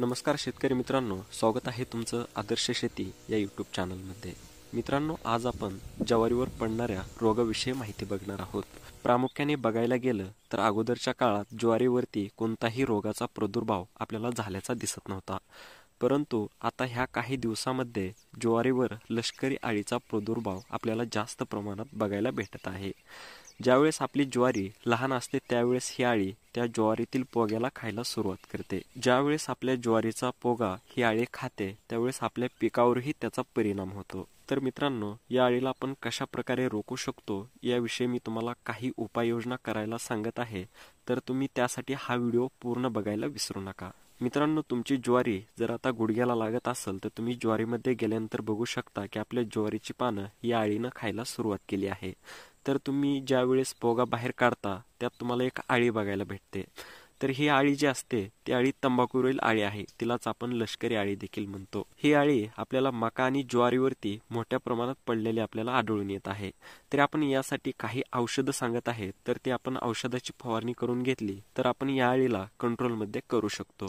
नमस्कार शेतकरी मित्रांनो स्वागत आहे तुमचं आदर्श शेती या यूट्यूब चॅनलमध्ये मित्रांनो आज आपण ज्वारीवर पडणाऱ्या रोगाविषयी माहिती बघणार आहोत प्रामुख्याने बघायला गेलं तर अगोदरच्या काळात ज्वारीवरती कोणताही रोगाचा प्रादुर्भाव आपल्याला झाल्याचा दिसत नव्हता परंतु आता ह्या काही दिवसामध्ये ज्वारीवर लष्करी आळीचा प्रादुर्भाव आपल्याला जास्त प्रमाणात बघायला भेटत आहे ज्यावेळेस आपली ज्वारी लहान असते त्यावेळेस ही आळी त्या ज्वारीतील पोग्याला खायला सुरुवात करते ज्यावेळेस आपल्या ज्वारीचा पोगा ही आळी खाते त्यावेळेस आपल्या पिकावरही त्याचा परिणाम होतो तर मित्रांनो या अळीला आपण कशा प्रकारे रोखू शकतो याविषयी मी तुम्हाला काही उपाययोजना करायला सांगत आहे तर तुम्ही त्यासाठी हा व्हिडिओ पूर्ण बघायला विसरू नका मित्रांनो तुमची ज्वारी जर आता गुडघ्याला लागत असेल तर तुम्ही ज्वारीमध्ये गेल्यानंतर बघू शकता की आपल्या ज्वारीची पानं या आळीनं खायला सुरुवात केली आहे तर तुम्ही ज्यावेळेस पोगा बाहेर काढता त्यात तुम्हाला एक आळी बघायला भेटते तर ही आळी जी असते ती आळी तंबाखूवरील आळी आहे तिलाच आपण लष्करी आळी देखील म्हणतो ही आळी आपल्याला मका आणि ज्वारीवरती मोठ्या प्रमाणात पडलेली आपल्याला आढळून येत आहे तर आपण यासाठी काही औषधं सांगत आहे तर ती आपण औषधाची फवारणी करून घेतली तर आपण या आळीला कंट्रोलमध्ये करू शकतो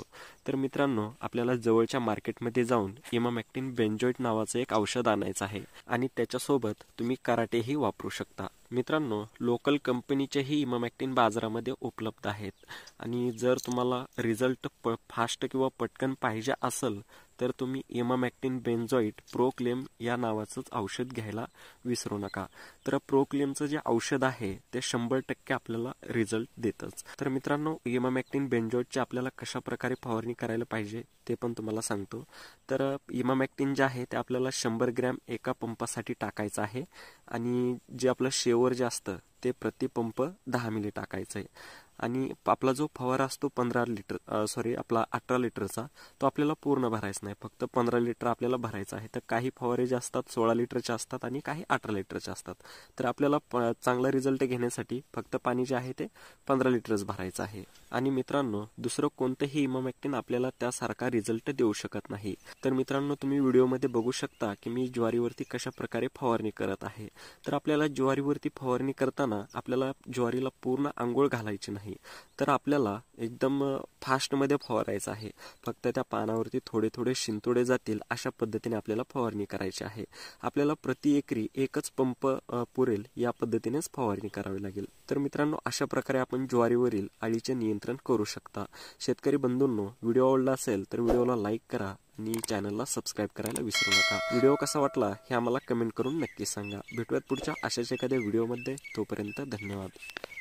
तर मित्रांनो आपल्याला जवळच्या मार्केटमध्ये जाऊन इमामॅक्टिन बेंजॉइट नावाचं एक औषध आणायचं आहे आणि त्याच्यासोबत तुम्ही कराटेही वापरू शकता मित्रांनो लोकल कंपनीचेही इमामॅक्टिन बाजारामध्ये उपलब्ध आहेत आणि जर तुम्हाला रिझल्ट प फास्ट किंवा पटकन पाहिजे असेल तर तुम्ही एमामॅक्टिन बेन्झॉइट प्रोक्लेम या नावाचंच औषध घ्यायला विसरू नका तर प्रोक्लेमचं जे औषध आहे ते शंभर टक्के आपल्याला रिझल्ट देतच तर मित्रांनो एमामॅक्टिन ची आपल्याला कशा प्रकारे फवारणी करायला पाहिजे ते पण तुम्हाला सांगतो तर इमामॅक्टिन जे आहे ते आपल्याला शंभर ग्रॅम एका पंपासाठी टाकायचं आहे आणि जे आपलं शेवर जे असतं ते प्रति पंप दहा मिली टाकायचं आहे आणि आपला जो फवारा असतो पंधरा लिटर सॉरी आपला अठरा लिटरचा तो आपल्याला पूर्ण भरायचा नाही फक्त पंधरा लिटर आपल्याला भरायचा आहे तर काही फवारे जे असतात सोळा लिटरचे असतात आणि काही अठरा लिटरचे असतात तर आपल्याला चांगला रिझल्ट घेण्यासाठी फक्त पाणी जे आहे ते पंधरा लिटरच भरायचं आहे आणि मित्रांनो दुसरं कोणतंही इमोमॅक्टिन आपल्याला त्यासारखा रिझल्ट देऊ शकत नाही तर मित्रांनो तुम्ही व्हिडिओमध्ये बघू शकता की मी ज्वारीवरती कशा प्रकारे फवारणी करत आहे तर आपल्याला ज्वारीवरती फवारणी करताना आपल्याला ज्वारीला पूर्ण आंघोळ घालायची नाही नाही तर आपल्याला एकदम फास्टमध्ये फवारायचं आहे फक्त त्या पानावरती थोडे थोडे शिंतोडे जातील अशा पद्धतीने आपल्याला फवारणी करायची आहे आपल्याला प्रति एकरी एकच पंप पुरेल या पद्धतीनेच फवारणी करावी लागेल तर मित्रांनो अशा प्रकारे आपण ज्वारीवरील अळीचे नियंत्रण करू शकता शेतकरी बंधूंनो व्हिडिओ आवडला असेल तर व्हिडिओला लाईक करा आणि चॅनलला सबस्क्राईब करायला विसरू नका व्हिडिओ कसा वाटला हे आम्हाला कमेंट करून नक्की सांगा भेटूयात पुढच्या अशाच एखाद्या व्हिडिओमध्ये तोपर्यंत धन्यवाद